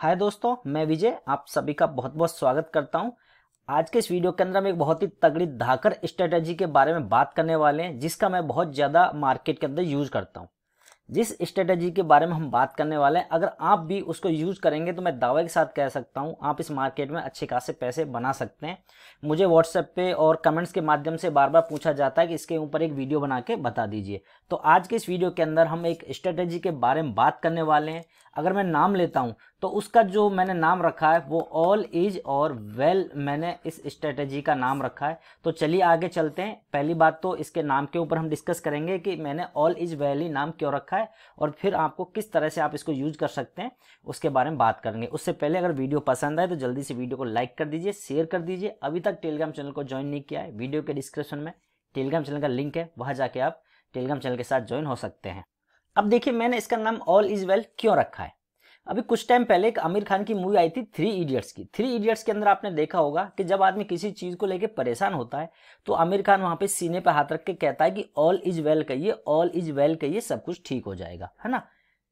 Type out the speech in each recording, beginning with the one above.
हाय दोस्तों मैं विजय आप सभी का बहुत बहुत स्वागत करता हूं आज के इस वीडियो के अंदर हम एक बहुत ही तगड़ी धाकर स्ट्रेटजी के बारे में बात करने वाले हैं जिसका मैं बहुत ज़्यादा मार्केट के अंदर यूज़ करता हूं जिस स्ट्रेटजी के बारे में हम बात करने वाले हैं अगर आप भी उसको यूज़ करेंगे तो मैं दावे के साथ कह सकता हूँ आप इस मार्केट में अच्छे खासे पैसे बना सकते हैं मुझे व्हाट्सएप पे और कमेंट्स के माध्यम से बार बार पूछा जाता है कि इसके ऊपर एक वीडियो बना के बता दीजिए तो आज के इस वीडियो के अंदर हम एक स्ट्रेटजी के बारे में बात करने वाले हैं अगर मैं नाम लेता हूँ तो उसका जो मैंने नाम रखा है वो ऑल इज और वेल मैंने इस स्ट्रेटजी का नाम रखा है तो चलिए आगे चलते हैं पहली बात तो इसके नाम के ऊपर हम डिस्कस करेंगे कि मैंने ऑल इज वेल ही नाम क्यों रखा है और फिर आपको किस तरह से आप इसको यूज कर सकते हैं उसके बारे में बात करेंगे उससे पहले अगर वीडियो पसंद आए तो जल्दी से वीडियो को लाइक कर दीजिए शेयर कर दीजिए अभी तक टेलीग्राम चैनल को ज्वाइन नहीं किया है वीडियो के डिस्क्रिप्शन में टेलीग्राम चैनल का लिंक है वहाँ जाके आप टेलीग्राम चैनल के साथ ज्वाइन हो सकते हैं अब देखिए मैंने इसका नाम ऑल इज वेल क्यों रखा है अभी कुछ टाइम पहले एक आमिर खान की मूवी आई थी थ्री इडियट्स की थ्री इडियट्स के अंदर आपने देखा होगा कि जब आदमी किसी चीज़ को लेकर परेशान होता है तो आमिर खान वहाँ पे सीने पे हाथ रख के कहता है कि ऑल इज वेल कहिए ऑल इज वेल कहिए सब कुछ ठीक हो जाएगा है ना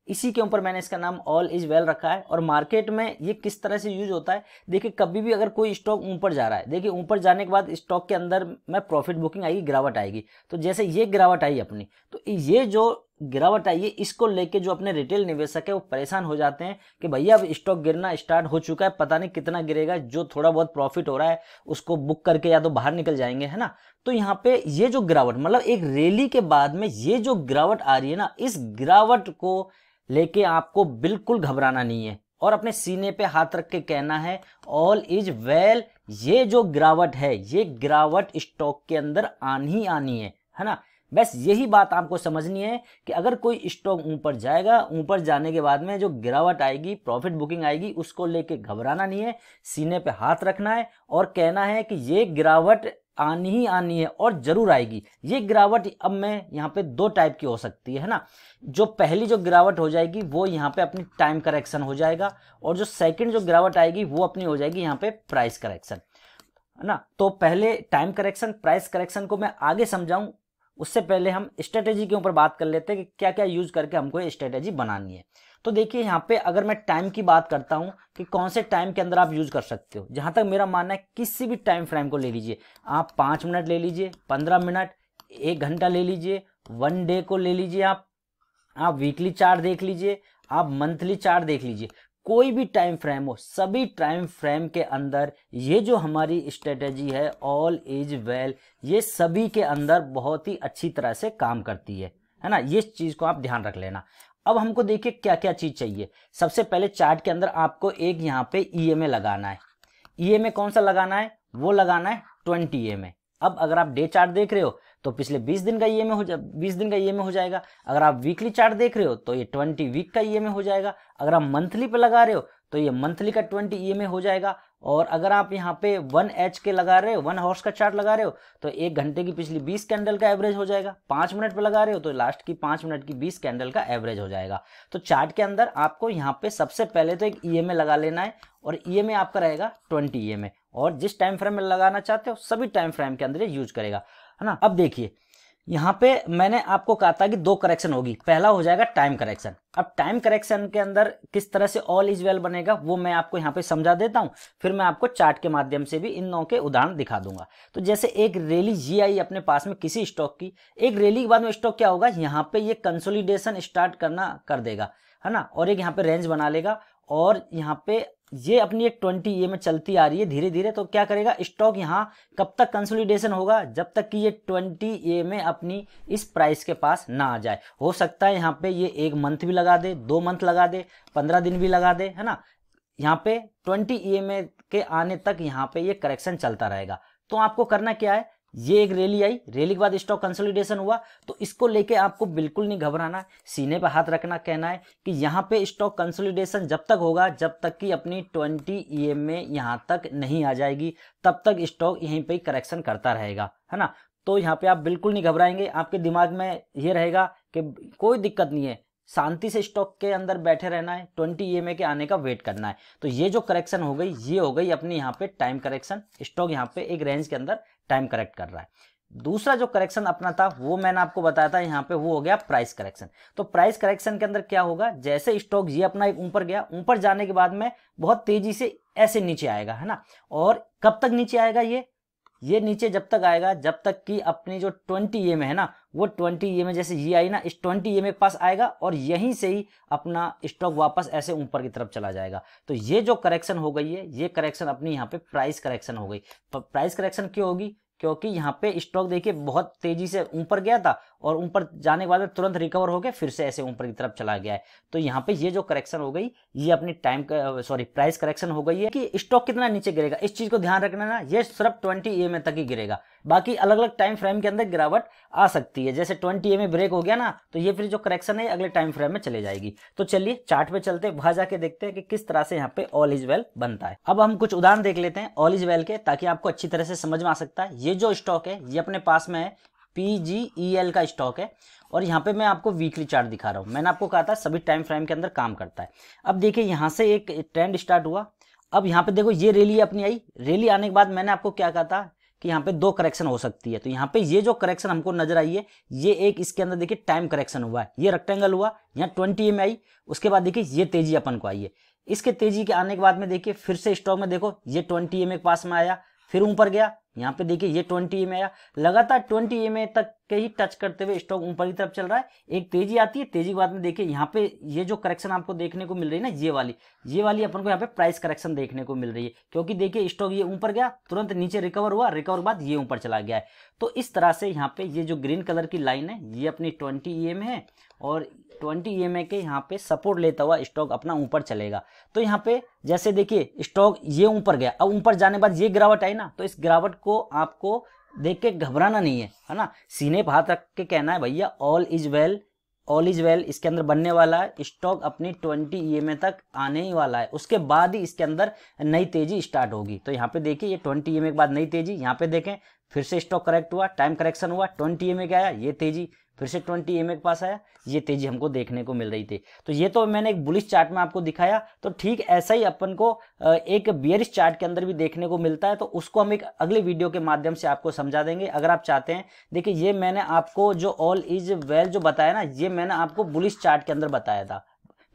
इसी के ऊपर मैंने इसका नाम ऑल इज वेल रखा है और मार्केट में ये किस तरह से यूज होता है देखिए कभी भी अगर कोई स्टॉक ऊपर जा रहा है देखिए ऊपर जाने के बाद स्टॉक के अंदर में प्रॉफिट बुकिंग आएगी गिरावट आएगी तो जैसे ये गिरावट आई अपनी तो ये जो गिरावट आई है इसको लेके जो अपने रिटेल निवेशक है वो परेशान हो जाते हैं कि भैया अब स्टॉक गिरना स्टार्ट हो चुका है पता नहीं कितना गिरेगा जो थोड़ा बहुत प्रॉफिट हो रहा है उसको बुक करके या तो बाहर निकल जाएंगे है ना तो यहाँ पे ये जो गिरावट मतलब एक रैली के बाद में ये जो गिरावट आ रही है ना इस गिरावट को लेके आपको बिल्कुल घबराना नहीं है और अपने सीने पे हाथ रख के कहना है ऑल इज वेल ये जो गिरावट है ये गिरावट स्टॉक के अंदर आनी आनी है है ना बस यही बात आपको समझनी है कि अगर कोई स्टॉक ऊपर जाएगा ऊपर जाने के बाद में जो गिरावट आएगी प्रॉफिट बुकिंग आएगी उसको लेके घबराना नहीं है सीने पे हाथ रखना है और कहना है कि ये गिरावट आनी ही आनी है और ज़रूर आएगी ये गिरावट अब मैं यहाँ पे दो टाइप की हो सकती है ना जो पहली जो गिरावट हो जाएगी वो यहाँ पे अपनी टाइम करेक्शन हो जाएगा और जो सेकेंड जो गिरावट आएगी वो अपनी हो जाएगी यहाँ पे प्राइस करेक्शन है ना तो पहले टाइम करेक्शन प्राइस करेक्शन को मैं आगे समझाऊं उससे पहले हम स्ट्रेटेजी के ऊपर बात कर लेते हैं कि क्या क्या यूज करके हमको स्ट्रेटेजी बनानी है तो देखिए यहाँ पे अगर मैं टाइम की बात करता हूँ कि कौन से टाइम के अंदर आप यूज कर सकते हो जहाँ तक मेरा मानना है किसी भी टाइम फ्रेम को ले लीजिए आप पाँच मिनट ले लीजिए पंद्रह मिनट एक घंटा ले लीजिए वन डे को ले लीजिए आप आप वीकली चार्ट देख लीजिए आप मंथली चार्ट देख लीजिए कोई भी टाइम फ्रेम हो सभी टाइम फ्रेम के अंदर ये जो हमारी स्ट्रेटेजी है ऑल इज वेल ये सभी के अंदर बहुत ही अच्छी तरह से काम करती है है ना ये चीज़ को आप ध्यान रख लेना अब हमको देखिए क्या क्या चीज़ चाहिए सबसे पहले चार्ट के अंदर आपको एक यहाँ पे ई एम ए लगाना है ई एम ए कौन सा लगाना है वो लगाना है ट्वेंटी एम ए अब अगर आप डे चार्ट देख रहे हो तो पिछले 20 दिन का ई e हो जा 20 दिन का ई e एम हो जाएगा अगर आप वीकली चार्ट देख रहे हो तो ये 20 वीक का ई e एम हो जाएगा अगर आप मंथली पे लगा रहे हो तो ये मंथली का ट्वेंटी ई e हो जाएगा और अगर आप यहाँ पे वन एच के लगा रहे हो वन हॉर्स का चार्ट लगा रहे हो तो एक घंटे की पिछली बीस कैंडल का एवरेज हो जाएगा पांच मिनट पर लगा रहे हो तो लास्ट की पांच मिनट की बीस कैंडल का एवरेज हो जाएगा तो चार्ट के अंदर आपको यहाँ पे सबसे पहले तो एक ई e लगा लेना है और ई e आपका रहेगा ट्वेंटी ई और जिस टाइम फ्रेम में लगाना चाहते हो सभी टाइम फ्रेम के अंदर यूज करेगा है ना अब देखिए यहाँ पे मैंने आपको कहा था कि दो करेक्शन होगी पहला हो जाएगा टाइम करेक्शन अब टाइम करेक्शन के अंदर किस तरह से ऑल इज वेल बनेगा वो मैं आपको यहाँ पे समझा देता हूँ फिर मैं आपको चार्ट के माध्यम से भी इन नौ के उदाहरण दिखा दूंगा तो जैसे एक रैली जी आई अपने पास में किसी स्टॉक की एक रैली के बाद में स्टॉक क्या होगा यहाँ पे ये कंसोलिडेशन स्टार्ट करना कर देगा है ना और एक यहाँ पे रेंज बना लेगा और यहाँ पे ये अपनी एक ट्वेंटी ई में चलती आ रही है धीरे धीरे तो क्या करेगा स्टॉक यहाँ कब तक कंसोलिडेशन होगा जब तक कि ये ट्वेंटी ए में अपनी इस प्राइस के पास ना आ जाए हो सकता है यहाँ पे ये एक मंथ भी लगा दे दो मंथ लगा दे पंद्रह दिन भी लगा दे है ना यहाँ पे ट्वेंटी ई के आने तक यहाँ पे ये करेक्शन चलता रहेगा तो आपको करना क्या है ये एक रैली आई रैली के बाद स्टॉक कंसोलिडेशन हुआ तो इसको लेके आपको बिल्कुल नहीं घबराना सीने पर हाथ रखना कहना है कि यहाँ पे स्टॉक कंसोलिडेशन जब तक होगा जब तक कि अपनी ट्वेंटी ई एम में यहाँ तक नहीं आ जाएगी तब तक स्टॉक यहीं पे करेक्शन करता रहेगा है ना तो यहाँ पे आप बिल्कुल नहीं घबराएंगे आपके दिमाग में ये रहेगा कि कोई दिक्कत नहीं है शांति से स्टॉक के अंदर बैठे रहना है ट्वेंटी ई के आने का वेट करना है तो ये जो करेक्शन हो गई ये हो गई अपनी यहाँ पे टाइम करेक्शन स्टॉक यहाँ पे एक रेंज के अंदर टाइम करेक्ट कर रहा है दूसरा जो करेक्शन अपना था वो मैंने आपको बताया था यहाँ पे वो हो गया प्राइस करेक्शन तो प्राइस करेक्शन के अंदर क्या होगा जैसे स्टॉक ये अपना एक ऊपर गया ऊपर जाने के बाद में बहुत तेजी से ऐसे नीचे आएगा है ना और कब तक नीचे आएगा ये ये नीचे जब तक आएगा जब तक कि अपनी जो ट्वेंटी एम है ना वो ट्वेंटी एम जैसे ये आई ना इस ट्वेंटी एम के पास आएगा और यहीं से ही अपना स्टॉक वापस ऐसे ऊपर की तरफ चला जाएगा तो ये जो करेक्शन हो गई है ये करेक्शन अपनी यहाँ पे प्राइस करेक्शन हो गई तो प्राइस करेक्शन क्यों होगी क्योंकि यहाँ पे स्टॉक देखिए बहुत तेजी से ऊपर गया था और ऊपर जाने के बाद तुरंत रिकवर होकर फिर से ऐसे ऊपर की तरफ चला गया है तो यहाँ पे ये जो करेक्शन हो गई ये अपनी टाइम सॉरी प्राइस करेक्शन हो गई है कि स्टॉक कितना नीचे गिरेगा इस चीज को ध्यान रखना ना ये सिर्फ ट्वेंटी ए तक ही गिरेगा बाकी अलग अलग टाइम फ्रेम के अंदर गिरावट आ सकती है जैसे ट्वेंटी ए में ब्रेक हो गया ना तो ये फिर जो करेक्शन है अगले टाइम फ्रेम में चले जाएगी तो चलिए चार्ट पे चलते वहां जाके देखते हैं कि किस तरह से यहाँ पे ऑल इज वेल बनता है अब हम कुछ उदाहरण देख लेते हैं ऑल इज वेल के ताकि आपको अच्छी तरह से समझ में आ सकता है ये जो स्टॉक है ये अपने पास में है पी e का स्टॉक है और यहाँ पे मैं आपको वीकली चार्ट दिखा रहा हूँ मैंने आपको कहा था सभी टाइम फ्रेम के अंदर काम करता है अब देखिए यहाँ से एक ट्रेंड स्टार्ट हुआ अब यहाँ पे देखो ये रैली अपनी आई रैली आने के बाद मैंने आपको क्या कहा था कि यहाँ पे दो करेक्शन हो सकती है तो यहाँ पे ये जो करेक्शन हमको नजर आई है ये एक इसके अंदर देखिए टाइम करेक्शन हुआ है ये रेक्टेंगल हुआ यहाँ ट्वेंटी एम आई उसके बाद देखिए ये तेजी अपन को आई है इसके तेजी के आने के बाद में देखिए फिर से स्टॉक में देखो ये ट्वेंटी एम के पास में आया फिर ऊपर गया यहाँ पे देखिए ये 20 एम आया लगातार 20 एम तक के ही टच करते हुए स्टॉक ऊपर की तरफ चल रहा है एक तेजी आती है तेजी के बाद में देखिए यहाँ पे ये जो करेक्शन आपको देखने को मिल रही है ना ये वाली ये वाली अपन को यहाँ पे प्राइस करेक्शन देखने को मिल रही है क्योंकि देखिए स्टॉक ये ऊपर गया तुरंत नीचे रिकवर हुआ रिकवर के बाद ये ऊपर चला गया है तो इस तरह से यहाँ पे ये जो ग्रीन कलर की लाइन है ये अपनी ट्वेंटी ई है और ट्वेंटी ई के यहाँ पे सपोर्ट लेता हुआ स्टॉक अपना ऊपर चलेगा तो यहाँ पे जैसे देखिए स्टॉक ये ऊपर गया अब ऊपर जाने बाद ये गिरावट आई ना तो इस गिरावट को आपको देख के घबराना नहीं है है ना सीने पर हाथ रख के कहना है भैया all is well all is well इसके अंदर बनने वाला है स्टॉक अपनी ट्वेंटी ई तक आने ही वाला है उसके बाद ही इसके अंदर नई तेजी स्टार्ट होगी तो यहाँ पे देखिए ये ट्वेंटी ई के बाद नई तेजी यहाँ पे देखें फिर से स्टॉक करेक्ट हुआ टाइम करेक्शन हुआ ट्वेंटी ई एम क्या आया ये तेजी फिर से ट्वेंटी एम के पास आया ये तेजी हमको देखने को मिल रही थी तो ये तो मैंने एक बुलिश चार्ट में आपको दिखाया तो ठीक ऐसा ही अपन को एक बियरिश चार्ट के अंदर भी देखने को मिलता है तो उसको हम एक अगले वीडियो के माध्यम से आपको समझा देंगे अगर आप चाहते हैं देखिए ये मैंने आपको जो ऑल इज वेल जो बताया ना ये मैंने आपको बुलिश चार्ट के अंदर बताया था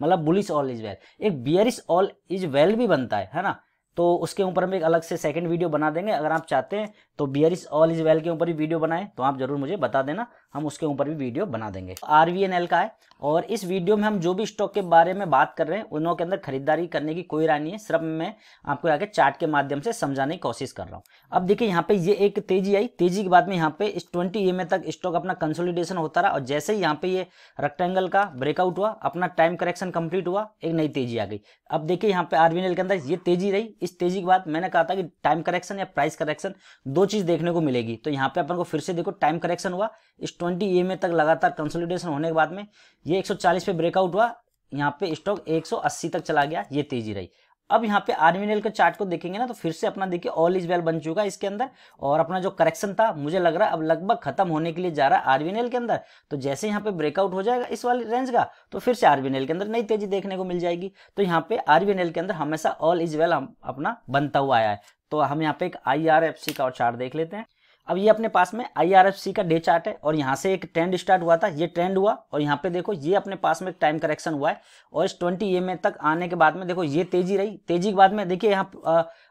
मतलब बुलिस ऑल इज वेल एक बियरिस ऑल इज वेल भी बनता है है ना तो उसके ऊपर हम एक अलग से सेकंड वीडियो बना देंगे अगर आप चाहते हैं तो बियरिस ऑल इज वेल के ऊपर ही वीडियो बनाएं तो आप जरूर मुझे बता देना हम उसके ऊपर भी वीडियो बना देंगे आर वी एन एल का है और इस वीडियो में हम जो भी स्टॉक के बारे में बात कर रहे हैं उनों के अंदर खरीदारी करने की कोई राय नहीं है सिर्फ मैं आपको आगे चार्ट के माध्यम से समझाने की कोशिश कर रहा हूँ अब देखिए यहाँ पे ये एक तेजी आई तेजी के बाद में यहाँ पे इस ट्वेंटी ई तक स्टॉक अपना कंसोलिडेशन होता रहा और जैसे ही यहाँ पे ये रेक्टेंगल का ब्रेकआउट हुआ अपना टाइम करेक्शन कंप्लीट हुआ एक नई तेजी आ गई अब देखिए यहाँ पे आर के अंदर ये तेजी रही इस तेजी के बाद मैंने कहा था कि टाइम करेक्शन या प्राइस करेक्शन दो चीज देखने को मिलेगी तो यहाँ पे अपन को फिर से देखो टाइम करेक्शन हुआ इस ट्वेंटी ई तक लगातार कंसोलिडेशन होने के बाद में ये 140 पे ब्रेकआउट हुआ यहाँ पे स्टॉक 180 तक चला गया ये तेजी रही अब यहाँ पे आर्मिनल के चार्ट को देखेंगे ना तो फिर से अपना देखिए ऑल इज वेल बन चुका है इसके अंदर और अपना जो करेक्शन था मुझे लग रहा है अब लगभग खत्म होने के लिए जा रहा है आर्मिनल के अंदर तो जैसे यहाँ पे ब्रेकआउट हो जाएगा इस वाले रेंज का तो फिर से आर्मिनल के अंदर नई तेजी देखने को मिल जाएगी तो यहाँ पे आर्मिनल के अंदर हमेशा ऑल इज वेल अपना बनता हुआ आया है तो हम यहाँ पे एक आई का और चार्ट देख लेते हैं अब ये अपने पास में आई का डे चार्ट है और यहाँ से एक ट्रेंड स्टार्ट हुआ था ये ट्रेंड हुआ और यहाँ पे देखो ये अपने पास में एक टाइम करेक्शन हुआ है और इस ट्वेंटी एम तक आने के बाद में देखो ये तेजी रही तेजी के बाद में देखिए यहाँ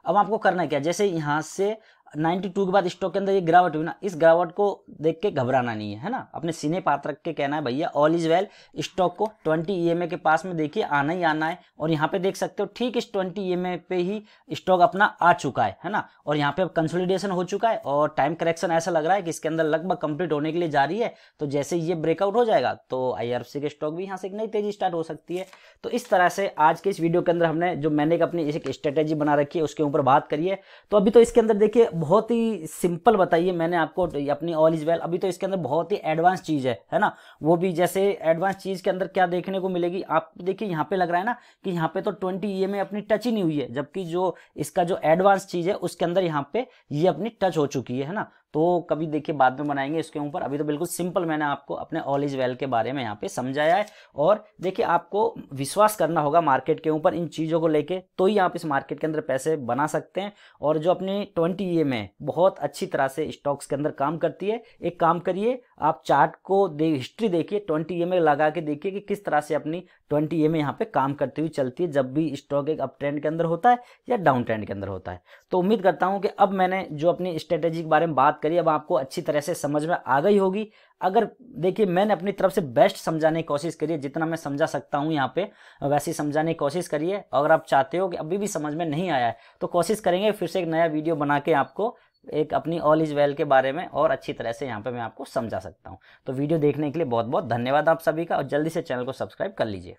अब आपको करना क्या जैसे यहाँ से 92 के बाद स्टॉक के अंदर ये गिरावट हुई ना इस गिरावट को देख के घबराना नहीं है है ना अपने सीने पात रख के कहना है भैया ऑल इज वेल स्टॉक को 20 ईएमए e के पास में देखिए आना ही आना है और यहाँ पे देख सकते हो ठीक इस 20 ईएमए e पे ही स्टॉक अपना आ चुका है है ना और यहाँ पे अब कंसोलिडेशन हो चुका है और टाइम करेक्शन ऐसा लग रहा है कि इसके अंदर लगभग कंप्लीट होने के लिए जा रही है तो जैसे ये ब्रेकआउट हो जाएगा तो आई के स्टॉक भी यहाँ से एक नई तेजी स्टार्ट हो सकती है तो इस तरह से आज के इस वीडियो के अंदर हमने जो मैंने अपनी एक स्ट्रेटेजी बना रखी है उसके ऊपर बात करिए तो अभी तो इसके अंदर देखिए बहुत ही सिंपल बताइए मैंने आपको अपनी ऑल इज वेल अभी तो इसके अंदर बहुत ही एडवांस चीज़ है है ना वो भी जैसे एडवांस चीज़ के अंदर क्या देखने को मिलेगी आप देखिए यहाँ पे लग रहा है ना कि यहाँ पे तो ट्वेंटी ई में अपनी टच ही नहीं हुई है जबकि जो इसका जो एडवांस चीज़ है उसके अंदर यहाँ पे ये अपनी टच हो चुकी है ना तो कभी देखिए बाद में बनाएंगे इसके ऊपर अभी तो बिल्कुल सिंपल मैंने आपको अपने ऑल इज वेल के बारे में यहाँ पे समझाया है और देखिए आपको विश्वास करना होगा मार्केट के ऊपर इन चीज़ों को लेके तो ही आप इस मार्केट के अंदर पैसे बना सकते हैं और जो अपनी ट्वेंटी ई में बहुत अच्छी तरह से स्टॉक्स के अंदर काम करती है एक काम करिए आप चार्ट को दे हिस्ट्री देखिए ट्वेंटी ई में लगा के देखिए कि किस तरह से अपनी ट्वेंटी ए में यहाँ पे काम करती हुई चलती है जब भी स्टॉक एक अप ट्रेंड के अंदर होता है या डाउन ट्रेंड के अंदर होता है तो उम्मीद करता हूँ कि अब मैंने जो अपनी स्ट्रेटेजी के बारे में बात करी अब आपको अच्छी तरह से समझ में आ गई होगी अगर देखिए मैंने अपनी तरफ से बेस्ट समझाने की कोशिश करी है जितना मैं समझा सकता हूँ यहाँ पे वैसे समझाने की कोशिश करिए अगर आप चाहते हो कि अभी भी समझ में नहीं आया है तो कोशिश करेंगे फिर से एक नया वीडियो बना के आपको एक अपनी ऑल इज वेल के बारे में और अच्छी तरह से यहाँ पे मैं आपको समझा सकता हूँ तो वीडियो देखने के लिए बहुत बहुत धन्यवाद आप सभी का और जल्दी से चैनल को सब्सक्राइब कर लीजिए